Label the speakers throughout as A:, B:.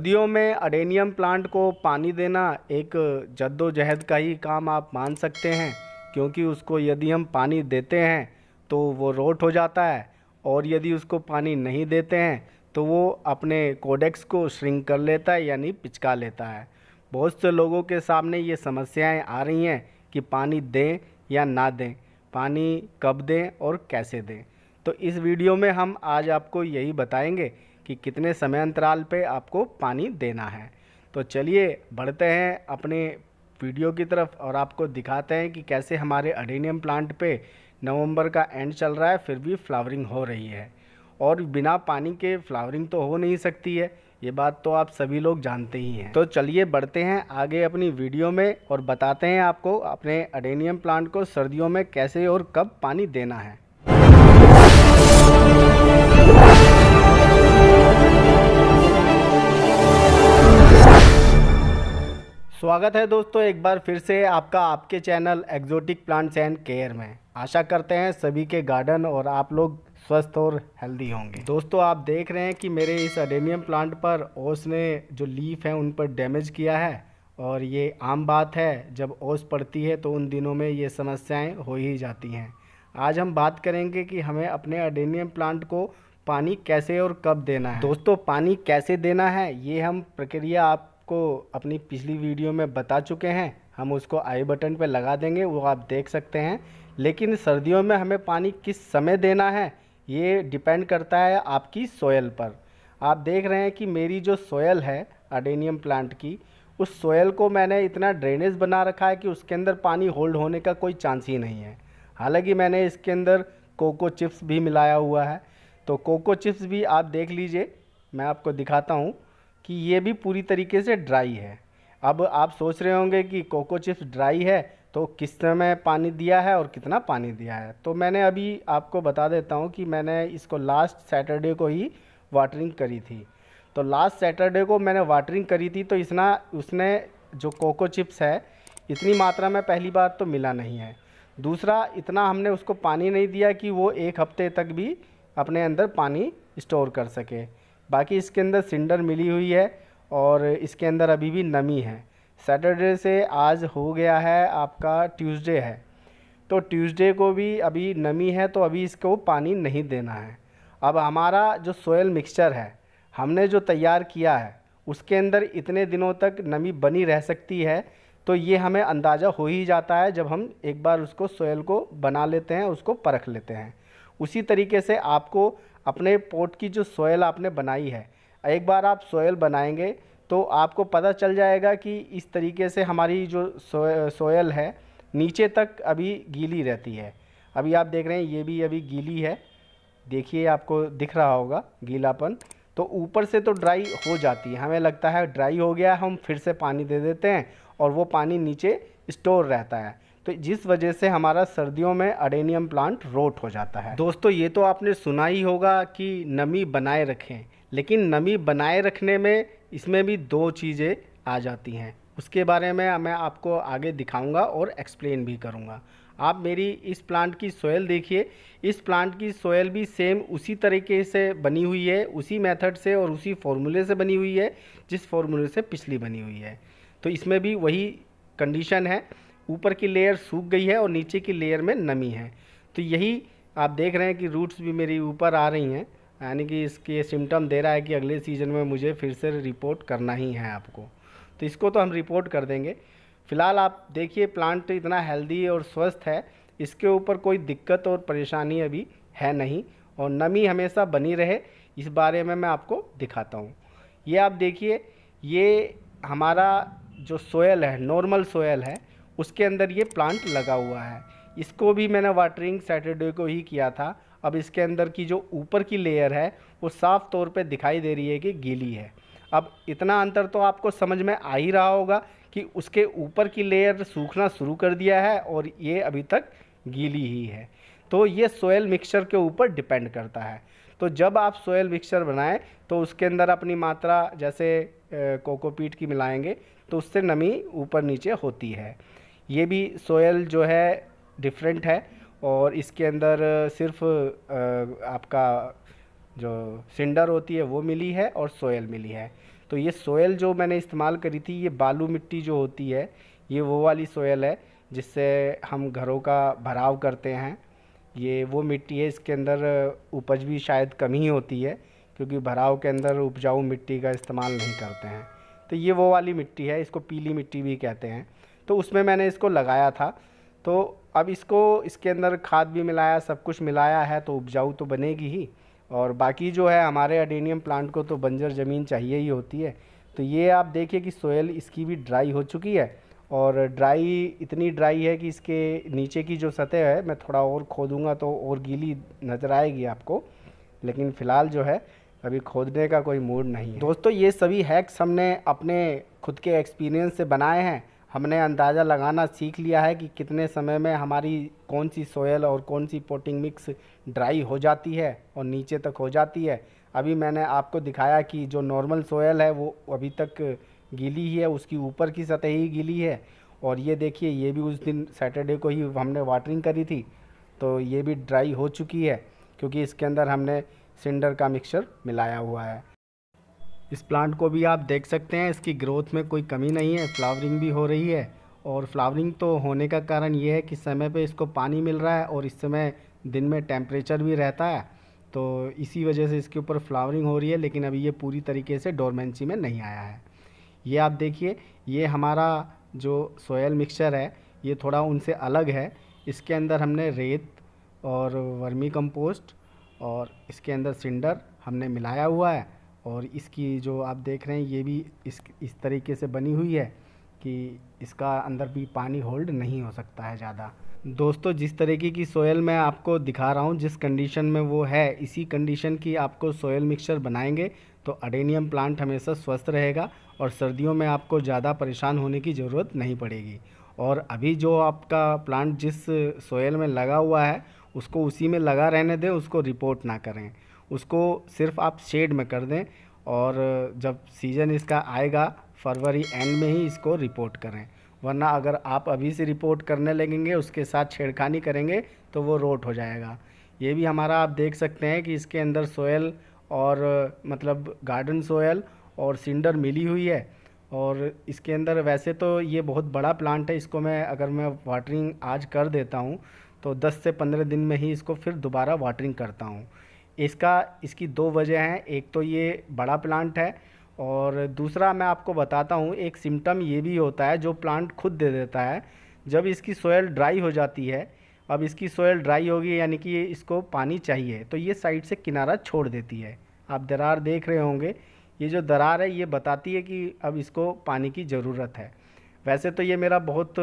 A: सर्दियों में adenium plant को पानी देना एक जद्दोजहद का ही काम आप मान सकते हैं क्योंकि उसको यदि हम पानी देते हैं तो वो रोट हो जाता है और यदि उसको पानी नहीं देते हैं तो वो अपने कोडेक्स को श्रिंक कर लेता है यानी पिचका लेता है बहुत से लोगों के सामने ये समस्याएं आ रही हैं कि पानी दें या ना दें पानी कब दें और कैसे दें तो इस वीडियो में हम आज आपको यही बताएंगे कि कितने समय अंतराल पे आपको पानी देना है तो चलिए बढ़ते हैं अपने वीडियो की तरफ और आपको दिखाते हैं कि कैसे हमारे अडेनियम प्लांट पे नवंबर का एंड चल रहा है फिर भी फ्लावरिंग हो रही है और बिना पानी के फ्लावरिंग तो हो नहीं सकती है ये बात तो आप सभी लोग जानते ही हैं तो चलिए बढ़ते हैं आगे अपनी वीडियो में और बताते हैं आपको अपने अडेनियम प्लांट को सर्दियों में कैसे और कब पानी देना है स्वागत है दोस्तों एक बार फिर से आपका आपके channel exotic plants and care में आशा करते हैं सभी के गार्डन और आप लोग स्वस्थ और हेल्दी होंगे दोस्तों आप देख रहे हैं कि मेरे इस अडेनियम प्लांट पर ओस ने जो लीफ है उन पर डैमेज किया है और ये आम बात है जब ओस पड़ती है तो उन दिनों में ये समस्याएँ हो ही जाती हैं आज हम बात करेंगे कि हमें अपने अडेनियम प्लांट को पानी कैसे और कब देना है दोस्तों पानी कैसे देना है ये हम प्रक्रिया आप आपको अपनी पिछली वीडियो में बता चुके हैं हम उसको आई बटन पर लगा देंगे वो आप देख सकते हैं लेकिन सर्दियों में हमें पानी किस समय देना है ये डिपेंड करता है आपकी सोयल पर आप देख रहे हैं कि मेरी जो सोयल है अडेनियम प्लांट की उस सोयल को मैंने इतना ड्रेनेज बना रखा है कि उसके अंदर पानी होल्ड होने का कोई चांस ही नहीं है हालांकि मैंने इसके अंदर कोको चिप्स भी मिलाया हुआ है तो कोको चिप्स भी आप देख लीजिए मैं आपको दिखाता हूँ कि ये भी पूरी तरीके से ड्राई है अब आप सोच रहे होंगे कि कोको चिप्स ड्राई है तो किस समय पानी दिया है और कितना पानी दिया है तो मैंने अभी आपको बता देता हूँ कि मैंने इसको लास्ट सैटरडे को ही वाटरिंग करी थी तो लास्ट सैटरडे को मैंने वाटरिंग करी थी तो इसना उसने जो कोको चिप्स है इतनी मात्रा में पहली बार तो मिला नहीं है दूसरा इतना हमने उसको पानी नहीं दिया कि वो एक हफ्ते तक भी अपने अंदर पानी स्टोर कर सके बाकी इसके अंदर सिंडर मिली हुई है और इसके अंदर अभी भी नमी है सैटरडे से आज हो गया है आपका ट्यूसडे है तो ट्यूसडे को भी अभी नमी है तो अभी इसको पानी नहीं देना है अब हमारा जो सोयल मिक्सचर है हमने जो तैयार किया है उसके अंदर इतने दिनों तक नमी बनी रह सकती है तो ये हमें अंदाज़ा हो ही जाता है जब हम एक बार उसको सोयल को बना लेते हैं उसको परख लेते हैं उसी तरीके से आपको अपने पोट की जो सोयल आपने बनाई है एक बार आप सोयल बनाएंगे तो आपको पता चल जाएगा कि इस तरीके से हमारी जो सोयल है नीचे तक अभी गीली रहती है अभी आप देख रहे हैं ये भी अभी गीली है देखिए आपको दिख रहा होगा गीलापन तो ऊपर से तो ड्राई हो जाती है हमें लगता है ड्राई हो गया हम फिर से पानी दे देते हैं और वो पानी नीचे स्टोर रहता है तो जिस वजह से हमारा सर्दियों में अडेनियम प्लांट रोट हो जाता है दोस्तों ये तो आपने सुना ही होगा कि नमी बनाए रखें लेकिन नमी बनाए रखने में इसमें भी दो चीज़ें आ जाती हैं उसके बारे में मैं आपको आगे दिखाऊंगा और एक्सप्लेन भी करूंगा आप मेरी इस प्लांट की सोयल देखिए इस प्लांट की सोयल भी सेम उसी तरीके से बनी हुई है उसी मेथड से और उसी फॉर्मूले से बनी हुई है जिस फॉर्मूले से पिछली बनी हुई है तो इसमें भी वही कंडीशन है ऊपर की लेयर सूख गई है और नीचे की लेयर में नमी है तो यही आप देख रहे हैं कि रूट्स भी मेरी ऊपर आ रही हैं यानी कि इसके सिम्टम दे रहा है कि अगले सीज़न में मुझे फिर से रिपोर्ट करना ही है आपको तो इसको तो हम रिपोर्ट कर देंगे फ़िलहाल आप देखिए प्लांट इतना हेल्दी और स्वस्थ है इसके ऊपर कोई दिक्कत और परेशानी अभी है नहीं और नमी हमेशा बनी रहे इस बारे में मैं आपको दिखाता हूँ ये आप देखिए ये हमारा जो सोयल है नॉर्मल सोयल है उसके अंदर ये प्लांट लगा हुआ है इसको भी मैंने वाटरिंग सैटरडे को ही किया था अब इसके अंदर की जो ऊपर की लेयर है वो साफ तौर पे दिखाई दे रही है कि गीली है अब इतना अंतर तो आपको समझ में आ ही रहा होगा कि उसके ऊपर की लेयर सूखना शुरू कर दिया है और ये अभी तक गीली ही है तो ये सोयल मिक्सचर के ऊपर डिपेंड करता है तो जब आप सोयल मिक्सचर बनाएं तो उसके अंदर अपनी मात्रा जैसे कोकोपीट की मिलाएंगे तो उससे नमी ऊपर नीचे होती है ये भी सोयल जो है डिफरेंट है और इसके अंदर सिर्फ आपका जो सिंडर होती है वो मिली है और सोयल मिली है तो ये सोयल जो मैंने इस्तेमाल करी थी ये बालू मिट्टी जो होती है ये वो वाली सोयल है जिससे हम घरों का भराव करते हैं ये वो मिट्टी है इसके अंदर उपज भी शायद कम ही होती है क्योंकि भराव के अंदर उपजाऊ मिट्टी का इस्तेमाल नहीं करते हैं तो ये वो वाली मिट्टी है इसको पीली मिट्टी भी कहते हैं तो उसमें मैंने इसको लगाया था तो अब इसको इसके अंदर खाद भी मिलाया सब कुछ मिलाया है तो उपजाऊ तो बनेगी ही और बाकी जो है हमारे अडेनियम प्लांट को तो बंजर ज़मीन चाहिए ही होती है तो ये आप देखिए कि सोयल इसकी भी ड्राई हो चुकी है और ड्राई इतनी ड्राई है कि इसके नीचे की जो सतह है मैं थोड़ा और खोदूँगा तो और गीली नज़र आएगी आपको लेकिन फ़िलहाल जो है अभी खोदने का कोई मूड नहीं है दोस्तों ये सभी हैक्स हमने अपने खुद के एक्सपीरियंस से बनाए हैं हमने अंदाज़ा लगाना सीख लिया है कि कितने समय में हमारी कौन सी सोयल और कौन सी पोटिंग मिक्स ड्राई हो जाती है और नीचे तक हो जाती है अभी मैंने आपको दिखाया कि जो नॉर्मल सोयल है वो अभी तक गीली ही है उसकी ऊपर की सतह ही गीली है और ये देखिए ये भी उस दिन सैटरडे को ही हमने वाटरिंग करी थी तो ये भी ड्राई हो चुकी है क्योंकि इसके अंदर हमने सिंडर का मिक्सचर मिलाया हुआ है इस प्लांट को भी आप देख सकते हैं इसकी ग्रोथ में कोई कमी नहीं है फ्लावरिंग भी हो रही है और फ्लावरिंग तो होने का कारण ये है कि समय पे इसको पानी मिल रहा है और इस समय दिन में टेम्परेचर भी रहता है तो इसी वजह से इसके ऊपर फ्लावरिंग हो रही है लेकिन अभी ये पूरी तरीके से डोरमेंसी में नहीं आया है ये आप देखिए ये हमारा जो सोयल मिक्सचर है ये थोड़ा उनसे अलग है इसके अंदर हमने रेत और वर्मी कंपोस्ट और इसके अंदर सिंडर हमने मिलाया हुआ है और इसकी जो आप देख रहे हैं ये भी इस इस तरीके से बनी हुई है कि इसका अंदर भी पानी होल्ड नहीं हो सकता है ज़्यादा दोस्तों जिस तरीके की सोयल मैं आपको दिखा रहा हूँ जिस कंडीशन में वो है इसी कंडीशन की आपको सोयल मिक्सचर बनाएंगे तो अडेनियम प्लांट हमेशा स्वस्थ रहेगा और सर्दियों में आपको ज़्यादा परेशान होने की ज़रूरत नहीं पड़ेगी और अभी जो आपका प्लांट जिस सोयल में लगा हुआ है उसको उसी में लगा रहने दें उसको रिपोर्ट ना करें उसको सिर्फ आप शेड में कर दें और जब सीज़न इसका आएगा फरवरी एंड में ही इसको रिपोर्ट करें वरना अगर आप अभी से रिपोर्ट करने लगेंगे उसके साथ छेड़खानी करेंगे तो वो रोट हो जाएगा ये भी हमारा आप देख सकते हैं कि इसके अंदर सोयल और मतलब गार्डन सोयल और सिंडर मिली हुई है और इसके अंदर वैसे तो ये बहुत बड़ा प्लांट है इसको मैं अगर मैं वाटरिंग आज कर देता हूँ तो 10 से 15 दिन में ही इसको फिर दोबारा वाटरिंग करता हूँ इसका इसकी दो वजह हैं एक तो ये बड़ा प्लांट है और दूसरा मैं आपको बताता हूँ एक सिम्टम ये भी होता है जो प्लांट खुद दे देता है जब इसकी सोयल ड्राई हो जाती है अब इसकी सोयल ड्राई होगी यानी कि इसको पानी चाहिए तो ये साइड से किनारा छोड़ देती है आप दरार देख रहे होंगे ये जो दरार है ये बताती है कि अब इसको पानी की ज़रूरत है वैसे तो ये मेरा बहुत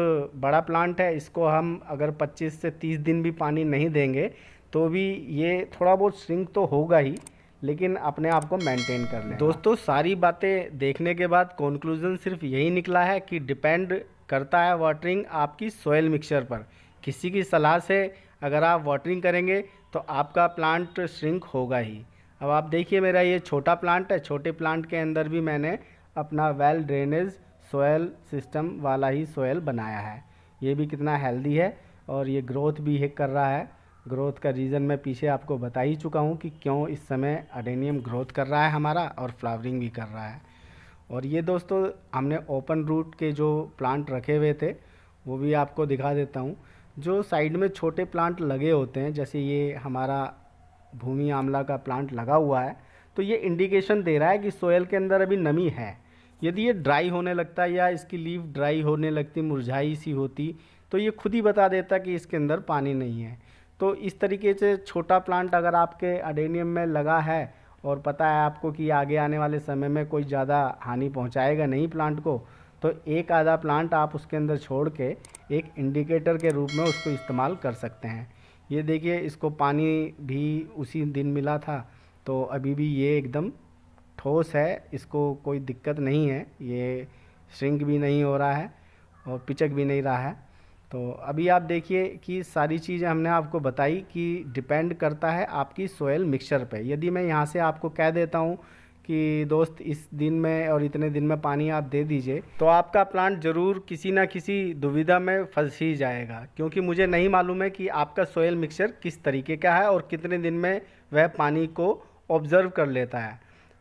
A: बड़ा प्लांट है इसको हम अगर 25 से 30 दिन भी पानी नहीं देंगे तो भी ये थोड़ा बहुत सिंक तो होगा ही लेकिन अपने आप को मेंटेन कर लें दोस्तों सारी बातें देखने के बाद कंक्लूजन सिर्फ यही निकला है कि डिपेंड करता है वाटरिंग आपकी सोयल मिक्सचर पर किसी की सलाह से अगर आप वाटरिंग करेंगे तो आपका प्लांट श्रिंक होगा ही अब आप देखिए मेरा ये छोटा प्लांट है छोटे प्लांट के अंदर भी मैंने अपना वेल ड्रेनेज सोयल सिस्टम वाला ही सोयल बनाया है ये भी कितना हेल्दी है और ये ग्रोथ भी है कर रहा है ग्रोथ का रीज़न मैं पीछे आपको बता ही चुका हूँ कि क्यों इस समय अडेनियम ग्रोथ कर रहा है हमारा और फ्लावरिंग भी कर रहा है और ये दोस्तों हमने ओपन रूट के जो प्लांट रखे हुए थे वो भी आपको दिखा देता हूँ जो साइड में छोटे प्लांट लगे होते हैं जैसे ये हमारा भूमि आमला का प्लांट लगा हुआ है तो ये इंडिकेशन दे रहा है कि सोयल के अंदर अभी नमी है यदि ये ड्राई होने लगता है या इसकी लीव ड्राई होने लगती मुरझाई सी होती तो ये खुद ही बता देता कि इसके अंदर पानी नहीं है तो इस तरीके से छोटा प्लांट अगर आपके अडेनियम में लगा है और पता है आपको कि आगे आने वाले समय में कोई ज़्यादा हानि पहुंचाएगा नहीं प्लांट को तो एक आधा प्लांट आप उसके अंदर छोड़ के एक इंडिकेटर के रूप में उसको इस्तेमाल कर सकते हैं ये देखिए इसको पानी भी उसी दिन मिला था तो अभी भी ये एकदम ठोस है इसको कोई दिक्कत नहीं है ये श्रिंक भी नहीं हो रहा है और पिचक भी नहीं रहा है तो अभी आप देखिए कि सारी चीज़ें हमने आपको बताई कि डिपेंड करता है आपकी सोयल मिक्सचर पे यदि मैं यहाँ से आपको कह देता हूँ कि दोस्त इस दिन में और इतने दिन में पानी आप दे दीजिए तो आपका प्लांट ज़रूर किसी ना किसी दुविधा में फंस ही जाएगा क्योंकि मुझे नहीं मालूम है कि आपका सोयल मिक्सचर किस तरीके का है और कितने दिन में वह पानी को ऑब्ज़र्व कर लेता है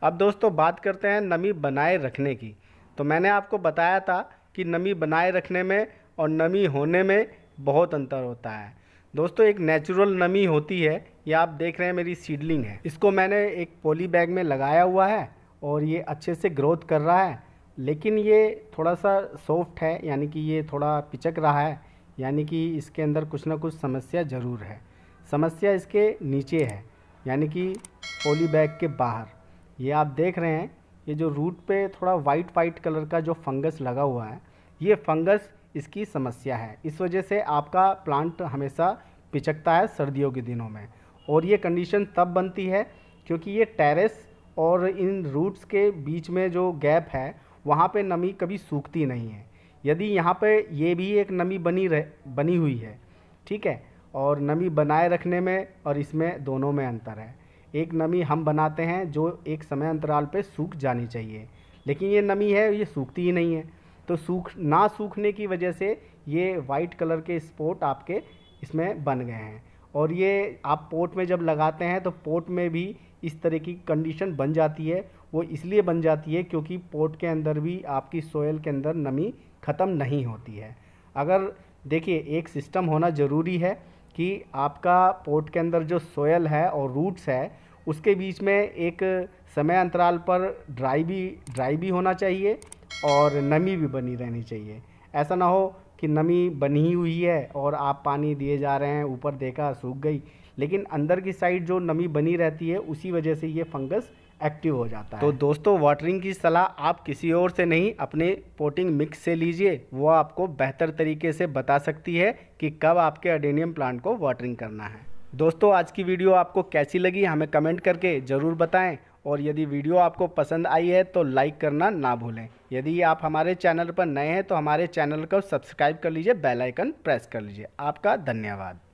A: अब दोस्तों बात करते हैं नमी बनाए रखने की तो मैंने आपको बताया था कि नमी बनाए रखने में और नमी होने में बहुत अंतर होता है दोस्तों एक नेचुरल नमी होती है ये आप देख रहे हैं मेरी सीडलिंग है इसको मैंने एक पोली बैग में लगाया हुआ है और ये अच्छे से ग्रोथ कर रहा है लेकिन ये थोड़ा सा सॉफ्ट है यानी कि ये थोड़ा पिचक रहा है यानी कि इसके अंदर कुछ ना कुछ समस्या ज़रूर है समस्या इसके नीचे है यानी कि पोली बैग के बाहर ये आप देख रहे हैं ये जो रूट पे थोड़ा वाइट वाइट कलर का जो फंगस लगा हुआ है ये फंगस इसकी समस्या है इस वजह से आपका प्लांट हमेशा पिचकता है सर्दियों के दिनों में और ये कंडीशन तब बनती है क्योंकि ये टेरेस और इन रूट्स के बीच में जो गैप है वहाँ पे नमी कभी सूखती नहीं है यदि यहाँ पे ये भी एक नमी बनी रह बनी हुई है ठीक है और नमी बनाए रखने में और इसमें दोनों में अंतर है एक नमी हम बनाते हैं जो एक समय अंतराल पे सूख जानी चाहिए लेकिन ये नमी है ये सूखती ही नहीं है तो सूख ना सूखने की वजह से ये वाइट कलर के स्पॉट आपके इसमें बन गए हैं और ये आप पोर्ट में जब लगाते हैं तो पोट में भी इस तरह की कंडीशन बन जाती है वो इसलिए बन जाती है क्योंकि पोर्ट के अंदर भी आपकी सोयल के अंदर नमी ख़त्म नहीं होती है अगर देखिए एक सिस्टम होना ज़रूरी है कि आपका पोर्ट के अंदर जो सोयल है और रूट्स है उसके बीच में एक समय अंतराल पर ड्राई भी ड्राई भी होना चाहिए और नमी भी बनी रहनी चाहिए ऐसा ना हो कि नमी बनी हुई है और आप पानी दिए जा रहे हैं ऊपर देखा सूख गई लेकिन अंदर की साइड जो नमी बनी रहती है उसी वजह से ये फंगस एक्टिव हो जाता है तो दोस्तों वाटरिंग की सलाह आप किसी और से नहीं अपने पोटिंग मिक्स से लीजिए वो आपको बेहतर तरीके से बता सकती है कि कब आपके अडेनियम प्लांट को वाटरिंग करना है दोस्तों आज की वीडियो आपको कैसी लगी हमें कमेंट करके ज़रूर बताएं और यदि वीडियो आपको पसंद आई है तो लाइक करना ना भूलें यदि आप हमारे चैनल पर नए हैं तो हमारे चैनल को सब्सक्राइब कर लीजिए बेल आइकन प्रेस कर लीजिए आपका धन्यवाद